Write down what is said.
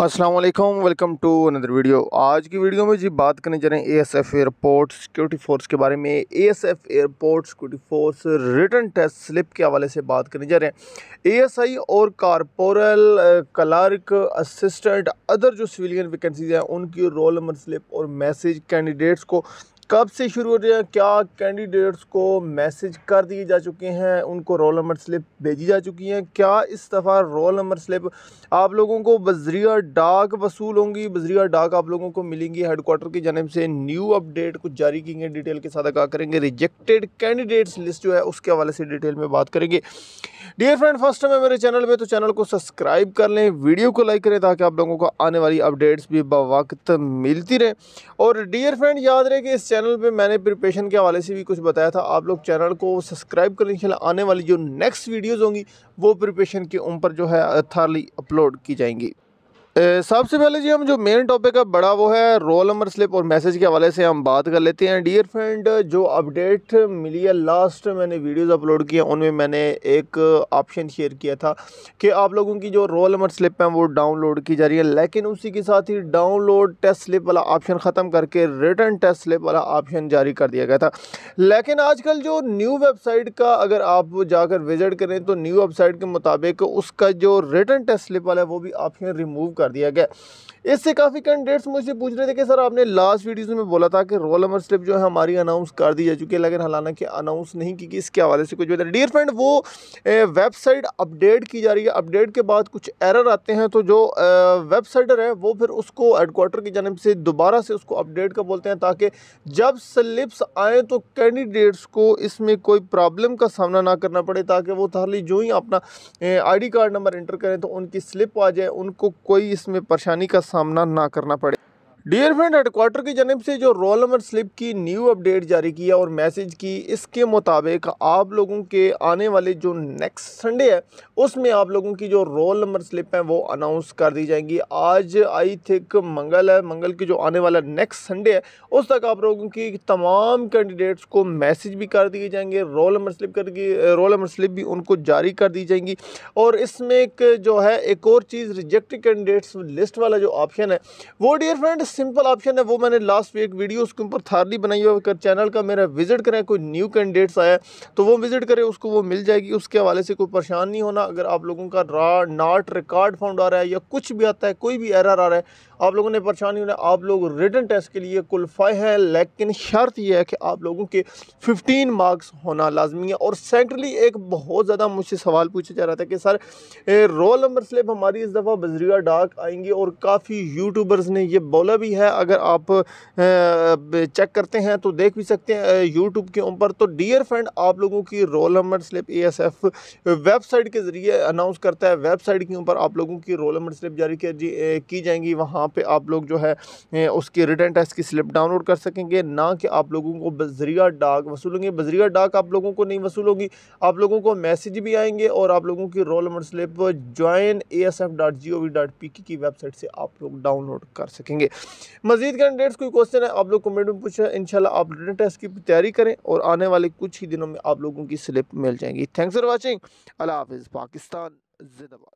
Aslam welcome to another video आज की video में जी बात करने जा रहे हैं S F airport security force के बारे में A S F airport security force return test slip के हवाले से बात करने जा रहे हैं ए एस आई और कारपोरल क्लार्क असिस्टेंट अदर जो सिविलियन वैकेंसीज हैं उनकी रोल नंबर स्लिप और मैसेज कैंडिडेट्स को कब से शुरू हो रहे हैं क्या कैंडिडेट्स को मैसेज कर दिए जा चुके हैं उनको रोल नंबर स्लिप भेजी जा चुकी हैं क्या इस दफ़ा रोल नंबर स्लिप आप लोगों को बजरिया डाक वसूल होंगी बजरिया डाक आप लोगों को मिलेंगी हेडकोार्टर की जानब से न्यू अपडेट कुछ जारी की गई डिटेल के साथ आगा करेंगे रिजेक्टेड कैंडिडेट्स लिस्ट जो है उसके हवाले से डिटेल में बात करेंगे डियर फ्रेंड फर्स्ट टाइम है मेरे चैनल में तो चैनल को सब्सक्राइब कर लें वीडियो को लाइक करें ताकि आप लोगों को आने वाली अपडेट्स भी बवक्त मिलती रहे और डियर फ्रेंड याद रहे कि इस चैनल पे मैंने प्रिपरेशन के हवाले से भी कुछ बताया था आप लोग चैनल को सब्सक्राइब करें इन आने वाली जो नेक्स्ट वीडियोज होंगी वो प्रिपरेशन के ऊपर जो है थारली अपलोड की जाएंगी सबसे पहले जी हम जो मेन टॉपिक है बड़ा वो है रोल नंबर स्लिप और मैसेज के हवाले से हम बात कर लेते हैं डियर फ्रेंड जो अपडेट मिली है लास्ट मैंने वीडियोस अपलोड किए उनमें मैंने एक ऑप्शन शेयर किया था कि आप लोगों की जो रोल नंबर स्लिप है वो डाउनलोड की जा रही है लेकिन उसी के साथ ही डाउनलोड टेस्ट स्लिप वाला ऑप्शन ख़त्म करके रिटर्न टेस्ट स्लिप वाला ऑप्शन जारी कर दिया गया था लेकिन आजकल जो न्यू वेबसाइट का अगर आप जाकर विज़िट करें तो न्यू वेबसाइट के मुताबिक उसका जो रिटर्न टेस्ट स्लिप वाला है वो भी ऑप्शन रिमूव कर कर दिया गया इससे काफ़ी कैंडिडेट्स मुझसे पूछ रहे थे कि सर आपने लास्ट वीडियोस में बोला था कि रोल नंबर स्लिप जो है हमारी अनाउंस कर दी जा चुकी है लेकिन हालांकि अनाउंस नहीं की कि इसके हवाले से कुछ बेहतर डियर फ्रेंड वो वेबसाइट अपडेट की जा रही है अपडेट के बाद कुछ एरर आते हैं तो जो वेबसाइटर है वो फिर उसको हेडकोार्टर की जानब से दोबारा से उसको अपडेट का बोलते हैं ताकि जब स्लिप्स आएँ तो कैंडिडेट्स को इसमें कोई प्रॉब्लम का सामना ना करना पड़े ताकि वो थाली जो ही अपना आई कार्ड नंबर इंटर करें तो उनकी स्लिप आ जाए उनको कोई इसमें परेशानी का सामना ना करना पड़े डियर फ्रेंड हेडक्वार्टर की जानब से जो रोल नंबर स्लिप की न्यू अपडेट जारी की है और मैसेज की इसके मुताबिक आप लोगों के आने वाले जो नेक्स्ट संडे है उसमें आप लोगों की जो रोल नंबर स्लिप है वो अनाउंस कर दी जाएंगी आज आई थिंक मंगल है मंगल की जो आने वाला नेक्स्ट संडे है उस तक आप लोगों की तमाम कैंडिडेट्स को मैसेज भी कर दिए जाएंगे रोल नंबर स्लिप कर रोल नंबर स्लिप भी उनको जारी कर दी जाएंगी और इसमें एक जो है एक और चीज़ रिजेक्ट कैंडिडेट्स लिस्ट वाला जो ऑप्शन है वो डियर फ्रेंड्स सिंपल ऑप्शन है वो मैंने लास्ट वीक वीडियो उसके ऊपर थारली बनाई हुई अगर चैनल का मेरा विजिट करें कोई न्यू कैंडिडेट्स आया तो वो विजिट करें उसको वो मिल जाएगी उसके हवाले से कोई परेशान नहीं होना अगर आप लोगों का रा नाट रिकॉर्ड फाउंड आ रहा है या कुछ भी आता है कोई भी एरर आ रहा है आप लोगों ने परेशान नहीं होना आप लोग रिटर्न टेस्ट के लिए क्वालिफाई है लेकिन शर्त यह है कि आप लोगों के फिफ्टीन मार्क्स होना लाजमी है और सेकेंडली एक बहुत ज़्यादा मुझसे सवाल पूछा जा रहा था कि सर रोल नंबर स्लिप हमारी इस दफ़ा बजरिया डाक आएंगे और काफ़ी यूट्यूबर्स ने यह बोला भी भी है अगर आप चेक करते हैं तो देख भी सकते हैं यूट्यूब के ऊपर तो डियर फ्रेंड आप लोगों की roll number slip a website के ज़रिए अनाउंस करता है वेबसाइट के ऊपर आप लोगों की रोल नंबर स्लिप जारी की जाएंगी वहाँ पर आप लोग जो है उसकी रिटर्न टेस्ट की स्लिप डाउनलोड कर सकेंगे ना कि आप लोगों को बजरिया डाक वसूलेंगे बजरिया डाक आप लोगों को नहीं वसूल होगी आप लोगों को मैसेज भी आएंगे और आप लोगों की roll number slip join A S F dot G O V dot P की वेबसाइट से आप लोग डाउनलोड कर सकेंगे मजीद कैंडिडेट्स कोई क्वेश्चन है आप लोग कमेंट में पूछें इनशाला आप रिटर्न टेस्ट की तैयारी करें और आने वाले कुछ ही दिनों में आप लोगों की स्लिप मिल जाएंगी थैंक्स फॉर वॉचिंग अल्लाह हाफिज़ पाकिस्तान जिंदाबाद